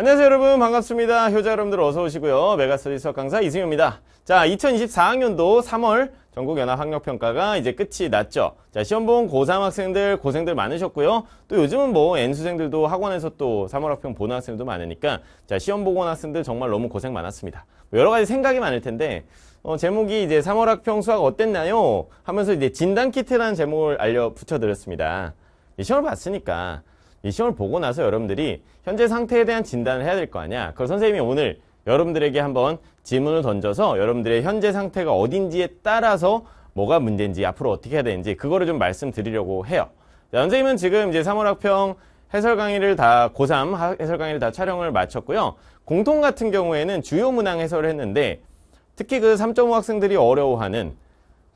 안녕하세요 여러분 반갑습니다 효자 여러분들 어서 오시고요 메가스터디 수학 강사 이승효입니다 자 2024학년도 3월 전국연합학력평가가 이제 끝이 났죠 자 시험 본 고3 학생들 고생들 많으셨고요 또 요즘은 뭐 N수생들도 학원에서 또 3월 학평 보는 학생도 많으니까 자 시험 보고 온 학생들 정말 너무 고생 많았습니다 뭐 여러 가지 생각이 많을 텐데 어, 제목이 이제 3월 학평 수학 어땠나요 하면서 이제 진단키트라는 제목을 알려 붙여드렸습니다 시험을 봤으니까 이 시험을 보고 나서 여러분들이 현재 상태에 대한 진단을 해야 될 거 아니야. 그걸 선생님이 오늘 여러분들에게 한번 질문을 던져서 여러분들의 현재 상태가 어딘지에 따라서 뭐가 문제인지 앞으로 어떻게 해야 되는지 그거를 좀 말씀드리려고 해요. 자, 선생님은 지금 이제 3월 학평 해설 강의를 다 고3 해설 강의를 다 촬영을 마쳤고요. 공통 같은 경우에는 주요 문항 해설을 했는데 특히 그 3.5 학생들이 어려워하는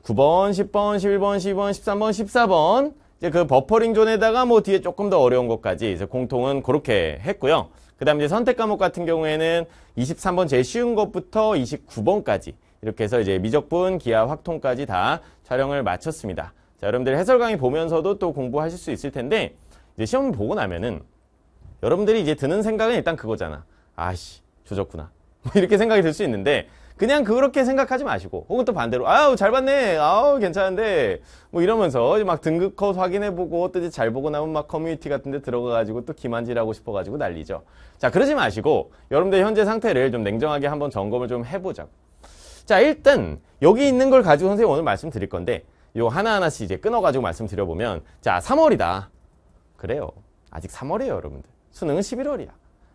9번, 10번, 11번, 12번, 13번, 14번 이제 그 버퍼링 존에다가 뭐 뒤에 조금 더 어려운 것까지 이제 공통은 그렇게 했고요. 그 다음에 이제 선택 과목 같은 경우에는 23번 제일 쉬운 것부터 29번까지 이렇게 해서 이제 미적분, 기하, 확통까지 다 촬영을 마쳤습니다. 자, 여러분들 해설 강의 보면서도 또 공부하실 수 있을 텐데 이제 시험 보고 나면은 여러분들이 이제 드는 생각은 일단 그거잖아. 아씨, 조졌구나. 뭐 이렇게 생각이 들 수 있는데 그냥 그렇게 생각하지 마시고 혹은 또 반대로 아우 잘 봤네 아우 괜찮은데 뭐 이러면서 막 등급컷 확인해보고 또 이제 잘 보고 나면 막 커뮤니티 같은 데 들어가가지고 또 기만질하고 싶어가지고 난리죠 자 그러지 마시고 여러분들 현재 상태를 좀 냉정하게 한번 점검을 좀 해보자고 자 일단 여기 있는 걸 가지고 선생님 오늘 말씀드릴 건데 요 하나하나씩 이제 끊어가지고 말씀드려보면 자 3월이다 그래요 아직 3월이에요 여러분들 수능은 11월이야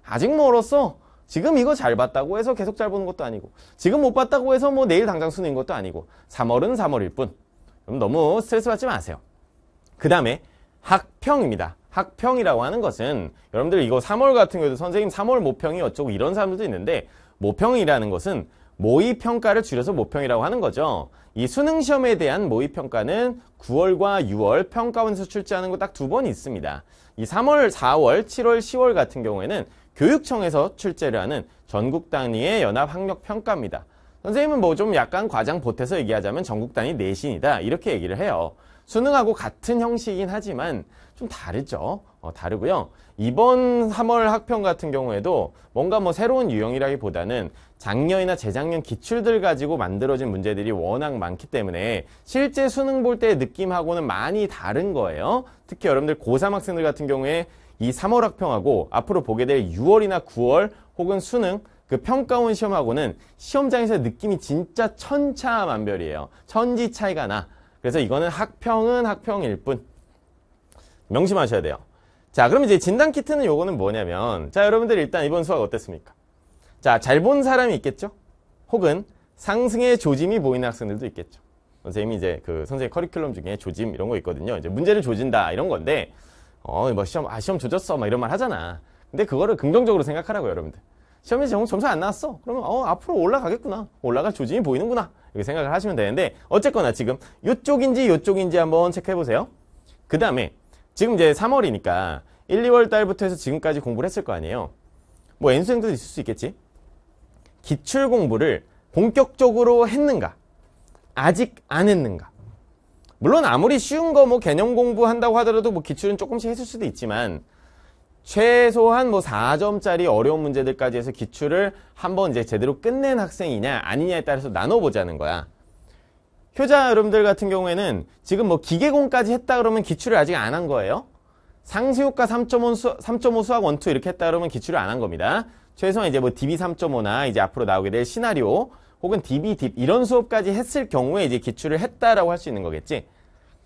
아직 멀었어 지금 이거 잘 봤다고 해서 계속 잘 보는 것도 아니고 지금 못 봤다고 해서 뭐 내일 당장 수능인 것도 아니고 3월은 3월일 뿐 그럼 너무 스트레스 받지 마세요 그 다음에 학평입니다 학평이라고 하는 것은 여러분들 이거 3월 같은 경우도 선생님 3월 모평이 어쩌고 이런 사람들도 있는데 모평이라는 것은 모의평가를 줄여서 모평이라고 하는 거죠 이 수능시험에 대한 모의평가는 9월과 6월 평가원에서 출제하는 거 딱 두 번 있습니다 이 3월, 4월, 7월, 10월 같은 경우에는 교육청에서 출제를 하는 전국 단위의 연합 학력 평가입니다. 선생님은 뭐 좀 약간 과장 보태서 얘기하자면 전국 단위 내신이다 이렇게 얘기를 해요. 수능하고 같은 형식이긴 하지만 좀 다르죠. 어, 다르고요. 이번 3월 학평 같은 경우에도 뭔가 뭐 새로운 유형이라기보다는 작년이나 재작년 기출들 가지고 만들어진 문제들이 워낙 많기 때문에 실제 수능 볼 때 느낌하고는 많이 다른 거예요. 특히 여러분들 고3 학생들 같은 경우에 이 3월 학평하고 앞으로 보게 될 6월이나 9월 혹은 수능 그 평가원 시험하고는 시험장에서 느낌이 진짜 천차만별이에요. 천지 차이가 나. 그래서 이거는 학평은 학평일 뿐. 명심하셔야 돼요. 자, 그럼 이제 진단 키트는 요거는 뭐냐면 자, 여러분들 일단 이번 수학 어땠습니까? 자, 잘 본 사람이 있겠죠? 혹은 상승의 조짐이 보이는 학생들도 있겠죠. 선생님이 이제 그 선생님 커리큘럼 중에 조짐 이런 거 있거든요. 이제 문제를 조진다 이런 건데 어뭐 시험 아 시험 조졌어 막 이런 말 하잖아 근데 그거를 긍정적으로 생각하라고 여러분들 시험에 점수 안 나왔어 그러면 어 앞으로 올라가겠구나 올라갈 조짐이 보이는구나 이렇게 생각을 하시면 되는데 어쨌거나 지금 이쪽인지 이쪽인지 한번 체크해 보세요 그 다음에 지금 이제 3월이니까 1, 2월 달부터 해서 지금까지 공부를 했을 거 아니에요 뭐 N수행도 있을 수 있겠지 기출 공부를 본격적으로 했는가 아직 안 했는가 물론 아무리 쉬운 거 뭐 개념 공부한다고 하더라도 뭐 기출은 조금씩 했을 수도 있지만 최소한 뭐 4점짜리 어려운 문제들까지 해서 기출을 한번 이제 제대로 끝낸 학생이냐 아니냐에 따라서 나눠보자는 거야. 효자 여러분들 같은 경우에는 지금 뭐 기계공까지 했다 그러면 기출을 아직 안 한 거예요. 상수효과 3.5, 수, 수학 1, 2 이렇게 했다 그러면 기출을 안 한 겁니다. 최소한 이제 뭐 DB 3.5나 이제 앞으로 나오게 될 시나리오 혹은 DB, DIP 이런 수업까지 했을 경우에 이제 기출을 했다라고 할 수 있는 거겠지.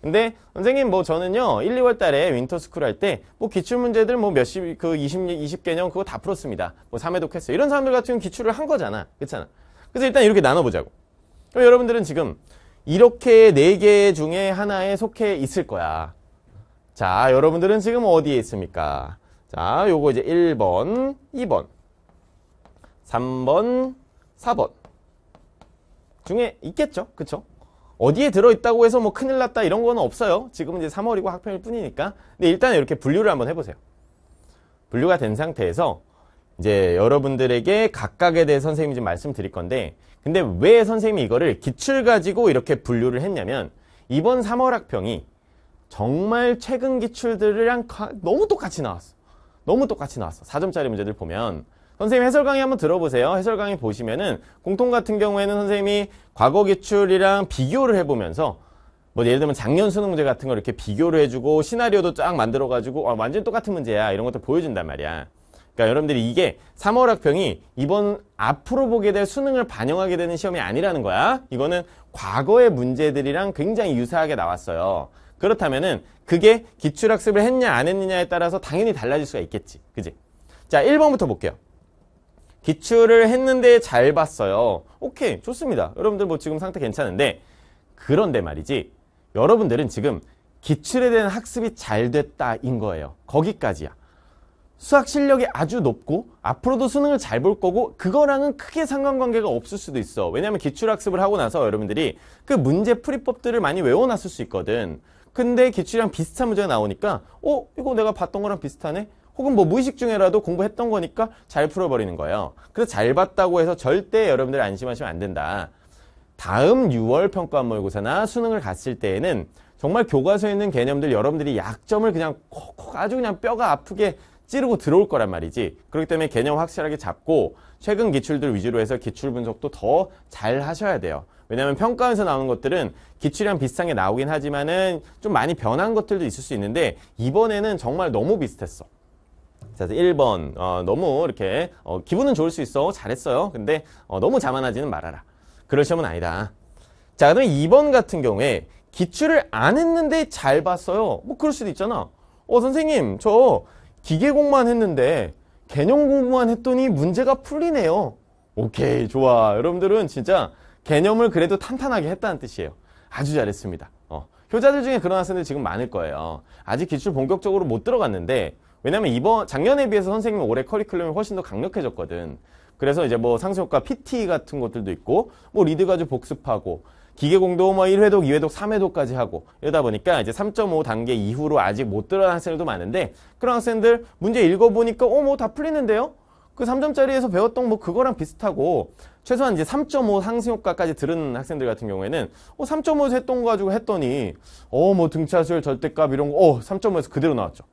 근데 선생님 뭐 저는요 1, 2월 달에 윈터 스쿨 할 때 뭐 기출 문제들 뭐 몇십 그 20, 20개년 그거 다 풀었습니다. 뭐 3회독 했어요. 이런 사람들 같은 경우는 기출을 한 거잖아. 그렇잖아. 그래서 일단 이렇게 나눠보자고. 그럼 여러분들은 지금 이렇게 네 개 중에 하나에 속해 있을 거야. 자, 여러분들은 지금 어디에 있습니까? 자, 요거 이제 1번, 2번, 3번, 4번. 중에 있겠죠. 그쵸? 어디에 들어있다고 해서 뭐 큰일 났다 이런 거는 없어요. 지금 이제 3월이고 학평일 뿐이니까. 근데 일단 이렇게 분류를 한번 해보세요. 분류가 된 상태에서 이제 여러분들에게 각각에 대해 선생님이 좀 말씀드릴 건데 근데 왜 선생님이 이거를 기출 가지고 이렇게 분류를 했냐면 이번 3월 학평이 정말 최근 기출들이랑 너무 똑같이 나왔어. 너무 똑같이 나왔어. 4점짜리 문제들 보면 선생님 해설 강의 한번 들어보세요. 해설 강의 보시면은 공통 같은 경우에는 선생님이 과거 기출이랑 비교를 해보면서 뭐 예를 들면 작년 수능 문제 같은 걸 이렇게 비교를 해주고 시나리오도 쫙 만들어가지고 아, 완전 똑같은 문제야 이런 것도 보여준단 말이야. 그러니까 여러분들이 이게 3월 학평이 이번 앞으로 보게 될 수능을 반영하게 되는 시험이 아니라는 거야. 이거는 과거의 문제들이랑 굉장히 유사하게 나왔어요. 그렇다면은 그게 기출학습을 했냐 안 했느냐에 따라서 당연히 달라질 수가 있겠지. 그지? 자, 1번부터 볼게요. 기출을 했는데 잘 봤어요. 오케이 좋습니다. 여러분들 뭐 지금 상태 괜찮은데 그런데 말이지 여러분들은 지금 기출에 대한 학습이 잘 됐다인 거예요. 거기까지야. 수학 실력이 아주 높고 앞으로도 수능을 잘 볼 거고 그거랑은 크게 상관관계가 없을 수도 있어. 왜냐하면 기출학습을 하고 나서 여러분들이 그 문제 풀이법들을 많이 외워놨을 수 있거든. 근데 기출이랑 비슷한 문제가 나오니까 어? 이거 내가 봤던 거랑 비슷하네? 혹은 뭐 무의식 중에라도 공부했던 거니까 잘 풀어버리는 거예요. 그래서 잘 봤다고 해서 절대 여러분들 안심하시면 안 된다. 다음 6월 평가 모의고사나 수능을 갔을 때에는 정말 교과서에 있는 개념들 여러분들이 약점을 그냥 콕콕 아주 그냥 뼈가 아프게 찌르고 들어올 거란 말이지. 그렇기 때문에 개념 확실하게 잡고 최근 기출들 위주로 해서 기출 분석도 더 잘 하셔야 돼요. 왜냐하면 평가에서 나오는 것들은 기출이랑 비슷한 게 나오긴 하지만은 좀 많이 변한 것들도 있을 수 있는데 이번에는 정말 너무 비슷했어. 자, 1번. 어, 너무 이렇게 어, 기분은 좋을 수 있어. 잘했어요. 근데 어, 너무 자만하지는 말아라. 그럴 시험은 아니다. 자, 그다음에 2번 같은 경우에 기출을 안 했는데 잘 봤어요. 뭐 그럴 수도 있잖아. 어, 선생님, 저 기계공만 했는데 개념 공부만 했더니 문제가 풀리네요. 오케이, 좋아. 여러분들은 진짜 개념을 그래도 탄탄하게 했다는 뜻이에요. 아주 잘했습니다. 어, 효자들 중에 그런 학생들 지금 많을 거예요. 아직 기출 본격적으로 못 들어갔는데 왜냐면 이번 작년에 비해서 선생님 은 올해 커리큘럼이 훨씬 더 강력해졌거든. 그래서 이제 뭐상승효과 PT 같은 것들도 있고 뭐 리드 가지고 복습하고 기계공도 뭐 1회독, 2회독, 3회독까지 하고 이러다 보니까 이제 3.5 단계 이후로 아직 못 들어간 학생들도 많은데 그런 학생들 문제 읽어보니까 어 뭐 다 풀리는데요? 그 3점짜리에서 배웠던 뭐 그거랑 비슷하고 최소한 이제 3.5 상승효과까지 들은 학생들 같은 경우에는 어 3.5에서 했던 거 가지고 했더니 어 뭐 등차수열 절대값 이런 거어 3.5에서 그대로 나왔죠.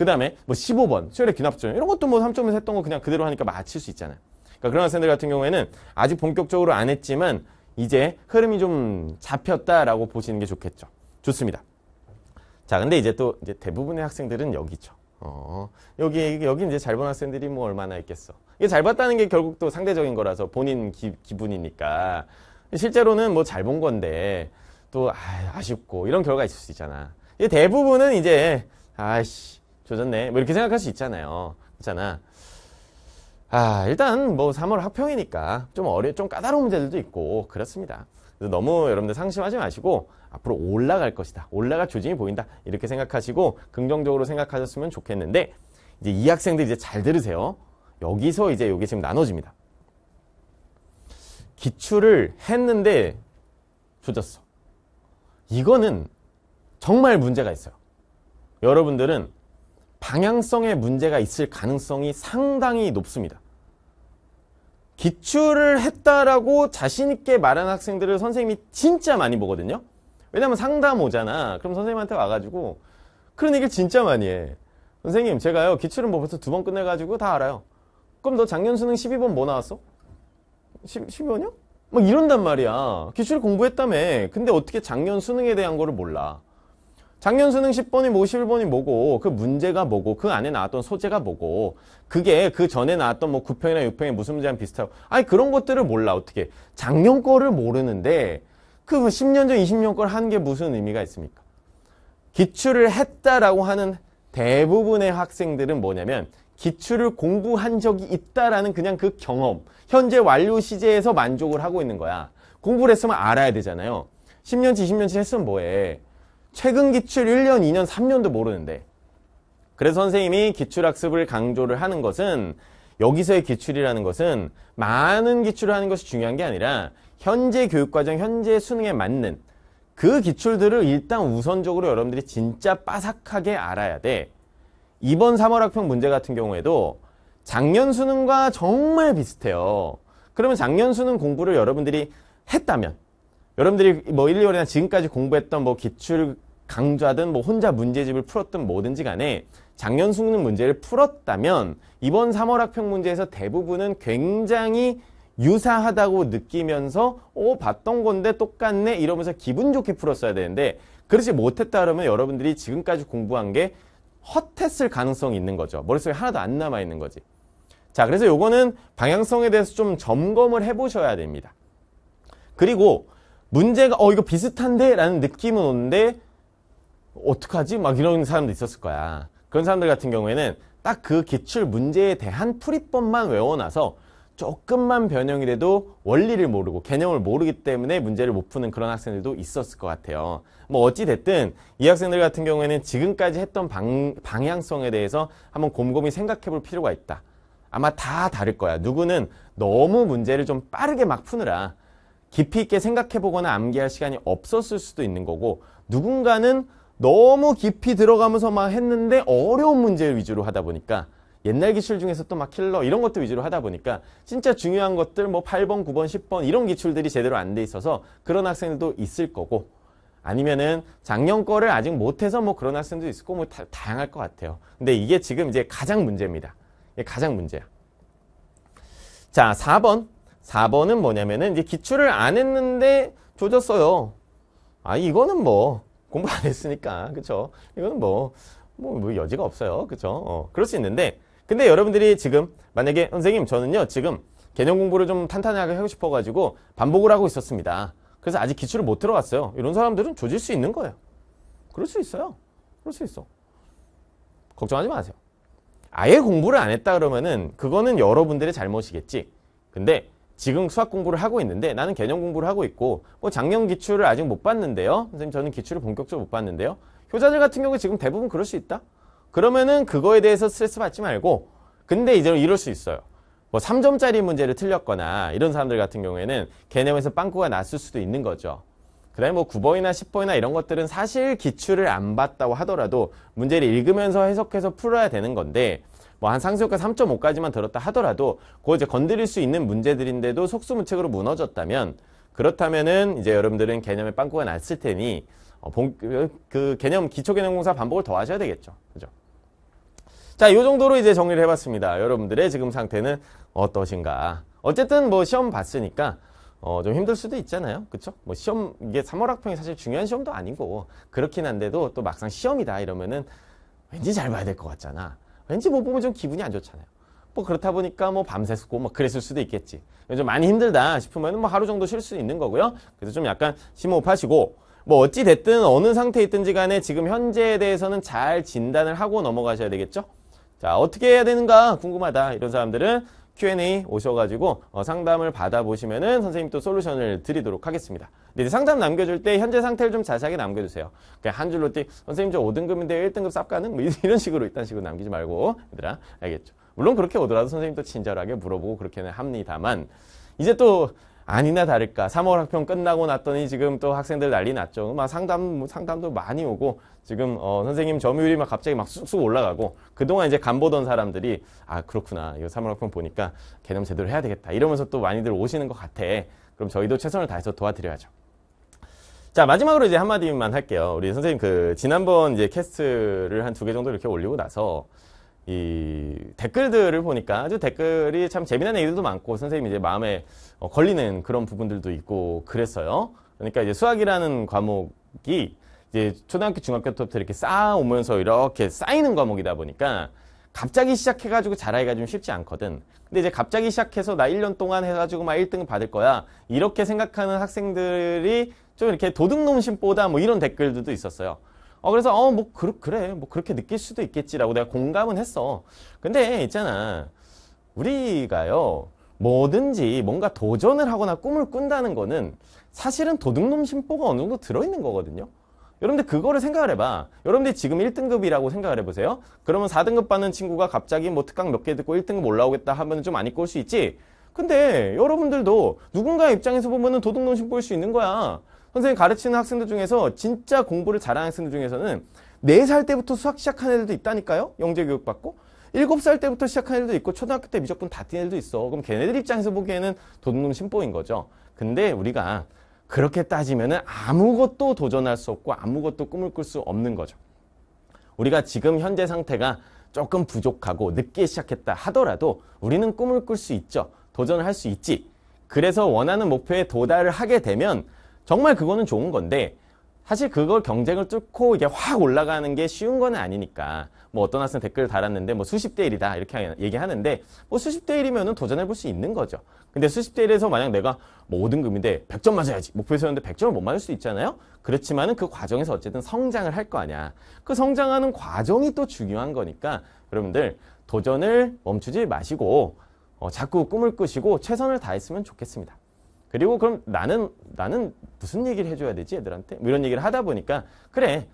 그 다음에 뭐 15번 수혈의 귀납조 이런 것도 뭐 3점에서 했던 거 그냥 그대로 하니까 맞힐 수 있잖아요. 그러니까 그런 학생들 같은 경우에는 아직 본격적으로 안 했지만 이제 흐름이 좀 잡혔다라고 보시는 게 좋겠죠. 좋습니다. 자, 근데 이제 또 이제 대부분의 학생들은 여기죠. 어, 여기 여기 이제 잘 본 학생들이 뭐 얼마나 있겠어. 이게 잘 봤다는 게 결국 또 상대적인 거라서 본인 기, 분이니까 실제로는 뭐 잘 본 건데 또 아, 아쉽고 이런 결과가 있을 수 있잖아. 이 대부분은 이제 아씨 조졌네. 뭐 이렇게 생각할 수 있잖아요. 그렇잖아. 아, 일단 뭐 3월 합평이니까좀 어려, 좀 까다로운 문제들도 있고 그렇습니다. 그래서 너무 여러분들 상심하지 마시고 앞으로 올라갈 것이다. 올라갈 조짐이 보인다. 이렇게 생각하시고 긍정적으로 생각하셨으면 좋겠는데 이제 이 학생들 이제 잘 들으세요. 여기서 이제 여게 지금 나눠집니다. 기출을 했는데 조졌어. 이거는 정말 문제가 있어요. 여러분들은 방향성에 문제가 있을 가능성이 상당히 높습니다. 기출을 했다라고 자신있게 말하는 학생들을 선생님이 진짜 많이 보거든요. 왜냐면 상담 오잖아. 그럼 선생님한테 와가지고 그런 얘기를 진짜 많이 해. 선생님 제가요 기출은 뭐 벌써 두 번 끝내가지고 다 알아요. 그럼 너 작년 수능 12번 뭐 나왔어? 10, 12번이요? 막 이런단 말이야. 기출 공부했다며. 근데 어떻게 작년 수능에 대한 거를 몰라. 작년 수능 10번이 뭐 11번이 뭐고 그 문제가 뭐고 그 안에 나왔던 소재가 뭐고 그게 그 전에 나왔던 뭐 9평이나 6평에 무슨 문제랑 비슷하고 아니 그런 것들을 몰라 어떻게 작년 거를 모르는데 그 10년 전 20년 걸 한 게 무슨 의미가 있습니까? 기출을 했다라고 하는 대부분의 학생들은 뭐냐면 기출을 공부한 적이 있다라는 그냥 그 경험 현재 완료 시제에서 만족을 하고 있는 거야 공부를 했으면 알아야 되잖아요 10년치 20년치 했으면 뭐해 최근 기출 1년, 2년, 3년도 모르는데 그래서 선생님이 기출학습을 강조를 하는 것은 여기서의 기출이라는 것은 많은 기출을 하는 것이 중요한 게 아니라 현재 교육과정, 현재 수능에 맞는 그 기출들을 일단 우선적으로 여러분들이 진짜 빠삭하게 알아야 돼. 이번 3월 학평 문제 같은 경우에도 작년 수능과 정말 비슷해요. 그러면 작년 수능 공부를 여러분들이 했다면 여러분들이 뭐 1, 2월이나 지금까지 공부했던 뭐 기출 강좌든 뭐 혼자 문제집을 풀었든 뭐든지 간에 작년 수능 문제를 풀었다면 이번 3월 학평 문제에서 대부분은 굉장히 유사하다고 느끼면서 오 어, 봤던 건데 똑같네 이러면서 기분 좋게 풀었어야 되는데 그렇지 못했다 그러면 여러분들이 지금까지 공부한 게 헛했을 가능성이 있는 거죠. 머릿속에 하나도 안 남아 있는 거지. 자, 그래서 요거는 방향성에 대해서 좀 점검을 해 보셔야 됩니다. 그리고 문제가 어 이거 비슷한데 라는 느낌은 오는데 어떡하지? 막 이런 사람도 있었을 거야. 그런 사람들 같은 경우에는 딱 그 기출 문제에 대한 풀이법만 외워놔서 조금만 변형이 돼도 원리를 모르고 개념을 모르기 때문에 문제를 못 푸는 그런 학생들도 있었을 것 같아요. 뭐 어찌됐든 이 학생들 같은 경우에는 지금까지 했던 방, 방향성에 대해서 한번 곰곰이 생각해 볼 필요가 있다. 아마 다 다를 거야. 누구는 너무 문제를 좀 빠르게 막 푸느라 깊이 있게 생각해보거나 암기할 시간이 없었을 수도 있는 거고 누군가는 너무 깊이 들어가면서 막 했는데 어려운 문제 위주로 하다 보니까 옛날 기출 중에서 또 막 킬러 이런 것도 위주로 하다 보니까 진짜 중요한 것들 뭐 8번, 9번, 10번 이런 기출들이 제대로 안 돼 있어서 그런 학생들도 있을 거고 아니면은 작년 거를 아직 못해서 뭐 그런 학생도 있고 을거뭐 다, 다양할 것 같아요. 근데 이게 지금 이제 가장 문제입니다. 가장 문제야. 자, 4번. 4번은 뭐냐면은 이제 기출을 안 했는데 조졌어요. 아 이거는 뭐 공부 안 했으니까 그쵸? 이거는 뭐뭐 뭐, 뭐 여지가 없어요. 그쵸? 어, 그럴 수 있는데 근데 여러분들이 지금 만약에 선생님 저는요 지금 개념 공부를 좀 탄탄하게 하고 싶어가지고 반복을 하고 있었습니다. 그래서 아직 기출을 못 들어갔어요. 이런 사람들은 조질 수 있는 거예요. 그럴 수 있어요. 그럴 수 있어. 걱정하지 마세요. 아예 공부를 안 했다 그러면은 그거는 여러분들의 잘못이겠지. 근데 지금 수학 공부를 하고 있는데 나는 개념 공부를 하고 있고 뭐 작년 기출을 아직 못 봤는데요. 선생님 저는 기출을 본격적으로 못 봤는데요. 효자들 같은 경우 지금 대부분 그럴 수 있다. 그러면은 그거에 대해서 스트레스 받지 말고 근데 이제 이럴 수 있어요. 뭐 3점짜리 문제를 틀렸거나 이런 사람들 같은 경우에는 개념에서 빵꾸가 났을 수도 있는 거죠. 그 다음에 뭐 9번이나 10번이나 이런 것들은 사실 기출을 안 봤다고 하더라도 문제를 읽으면서 해석해서 풀어야 되는 건데 뭐한상수가 3.5까지만 들었다 하더라도 그거 이제 건드릴 수 있는 문제들인데도 속수무책으로 무너졌다면 그렇다면은 이제 여러분들은 개념의 빵꾸가 났을 테니 어, 본, 그 개념 기초 개념 공사 반복을 더 하셔야 되겠죠. 그죠? 자, 요 정도로 이제 정리를 해봤습니다. 여러분들의 지금 상태는 어떠신가? 어쨌든 뭐 시험 봤으니까 어, 좀 힘들 수도 있잖아요. 그쵸? 뭐 시험, 이게 3월 학평이 사실 중요한 시험도 아니고, 그렇긴 한데도 또 막상 시험이다 이러면은 왠지 잘 봐야 될 것 같잖아. 왠지 못 뭐 보면 좀 기분이 안 좋잖아요. 뭐 그렇다 보니까 뭐 밤새 쓰고 뭐 그랬을 수도 있겠지. 좀 많이 힘들다 싶으면 뭐 하루 정도 쉴 수 있는 거고요. 그래서 좀 약간 심호흡하시고 뭐 어찌 됐든 어느 상태에 있든지 간에 지금 현재에 대해서는 잘 진단을 하고 넘어가셔야 되겠죠. 자 어떻게 해야 되는가 궁금하다 이런 사람들은 Q&A 오셔가지고 어, 상담을 받아보시면은 선생님 또 솔루션을 드리도록 하겠습니다. 근 상담 남겨줄 때 현재 상태를 좀 자세하게 남겨주세요. 그냥 한 줄로 띄, 선생님 저 5등급인데 1등급 쌉 가능? 뭐 이런 식으로 일단 식으로 남기지 말고 얘들아 알겠죠? 물론 그렇게 오더라도 선생님도 친절하게 물어보고 그렇게는 합니다만 이제 또 아니나 다를까 3월 학평 끝나고 났더니 지금 또 학생들 난리 났죠. 막 상담 뭐 상담도 많이 오고 지금 어, 선생님 점유율이 막 갑자기 막 쑥쑥 올라가고 그동안 이제 간 보던 사람들이 아 그렇구나 이거 3월 학평 보니까 개념 제대로 해야 되겠다 이러면서 또 많이들 오시는 것 같아. 그럼 저희도 최선을 다해서 도와드려야죠. 자 마지막으로 이제 한마디만 할게요. 우리 선생님 그 지난번 이제 캐스트를 한 두 개 정도 이렇게 올리고 나서 이 댓글들을 보니까 아주 댓글이 참 재미난 얘기들도 많고 선생님이 이제 마음에 어, 걸리는 그런 부분들도 있고 그랬어요. 그러니까 이제 수학이라는 과목이 이제 초등학교 중학교 때부터 이렇게 쌓아오면서 이렇게 쌓이는 과목이다 보니까 갑자기 시작해가지고 잘하기가 좀 쉽지 않거든. 근데 이제 갑자기 시작해서 나 1년 동안 해가지고 막 1등 받을 거야. 이렇게 생각하는 학생들이 좀 이렇게 도둑놈 심보다 뭐 이런 댓글들도 있었어요. 어 그래서 어뭐 그, 그래 뭐 그렇게 느낄 수도 있겠지라고 내가 공감은 했어. 근데 있잖아 우리가요 뭐든지 뭔가 도전을 하거나 꿈을 꾼다는 거는 사실은 도둑놈 심보가 어느 정도 들어있는 거거든요. 여러분들 그거를 생각을 해봐. 여러분들 지금 1등급이라고 생각을 해보세요. 그러면 4등급 받는 친구가 갑자기 뭐 특강 몇 개 듣고 1등급 올라오겠다 하면 좀 많이 고수 있지? 근데 여러분들도 누군가 의 입장에서 보면 은 도둑놈 심보일 수 있는 거야. 선생님 가르치는 학생들 중에서 진짜 공부를 잘하는 학생들 중에서는 4살 때부터 수학 시작한 애들도 있다니까요. 영재교육 받고. 7살 때부터 시작한 애들도 있고 초등학교 때 미적분 다뛴 애들도 있어. 그럼 걔네들 입장에서 보기에는 도둑놈 심보인 거죠. 근데 우리가 그렇게 따지면 은 아무것도 도전할 수 없고 아무것도 꿈을 꿀 수 없는 거죠. 우리가 지금 현재 상태가 조금 부족하고 늦게 시작했다 하더라도 우리는 꿈을 꿀 수 있죠. 도전을 할 수 있지. 그래서 원하는 목표에 도달을 하게 되면 정말 그거는 좋은 건데 사실 그걸 경쟁을 뚫고 이게 확 올라가는 게 쉬운 건 아니니까 뭐 어떤 학생 댓글 달았는데 뭐 수십 대 1이다 이렇게 얘기하는데 뭐 수십 대 1이면은 도전해 볼 수 있는 거죠. 근데 수십 대 1에서 만약 내가 뭐 5등급인데 100점 맞아야지 목표 세웠는데 100점을 못 맞을 수 있잖아요. 그렇지만은 그 과정에서 어쨌든 성장을 할 거 아니야. 그 성장하는 과정이 또 중요한 거니까 여러분들 도전을 멈추지 마시고 어, 자꾸 꿈을 꾸시고 최선을 다했으면 좋겠습니다. 그리고 그럼 나는 나는 무슨 얘기를 해줘야 되지 애들한테? 뭐 이런 얘기를 하다 보니까 그래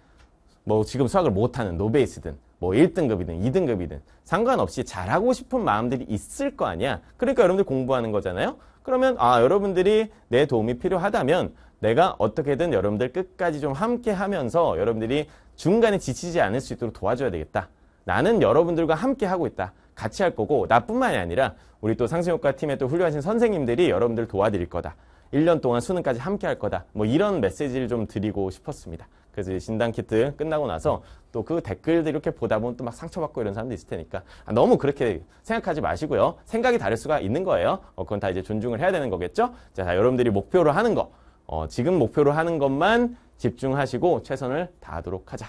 뭐 지금 수학을 못하는 노베이스든 뭐 1등급이든 2등급이든 상관없이 잘하고 싶은 마음들이 있을 거 아니야. 그러니까 여러분들 공부하는 거잖아요. 그러면 아 여러분들이 내 도움이 필요하다면 내가 어떻게든 여러분들 끝까지 좀 함께 하면서 여러분들이 중간에 지치지 않을 수 있도록 도와줘야 되겠다. 나는 여러분들과 함께 하고 있다. 같이 할 거고 나뿐만이 아니라 우리 또 상승효과 팀의 또 훌륭하신 선생님들이 여러분들 도와드릴 거다. 1년 동안 수능까지 함께 할 거다. 뭐 이런 메시지를 좀 드리고 싶었습니다. 그래서 진단 키트 끝나고 나서 또 그 댓글들 이렇게 보다 보면 또 막 상처받고 이런 사람도 있을 테니까 아, 너무 그렇게 생각하지 마시고요. 생각이 다를 수가 있는 거예요. 어, 그건 다 이제 존중을 해야 되는 거겠죠. 자, 자 여러분들이 목표로 하는 거, 어, 지금 목표로 하는 것만 집중하시고 최선을 다하도록 하자.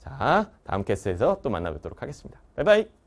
자, 다음 캐스에서 또 만나뵙도록 하겠습니다. 바이바이.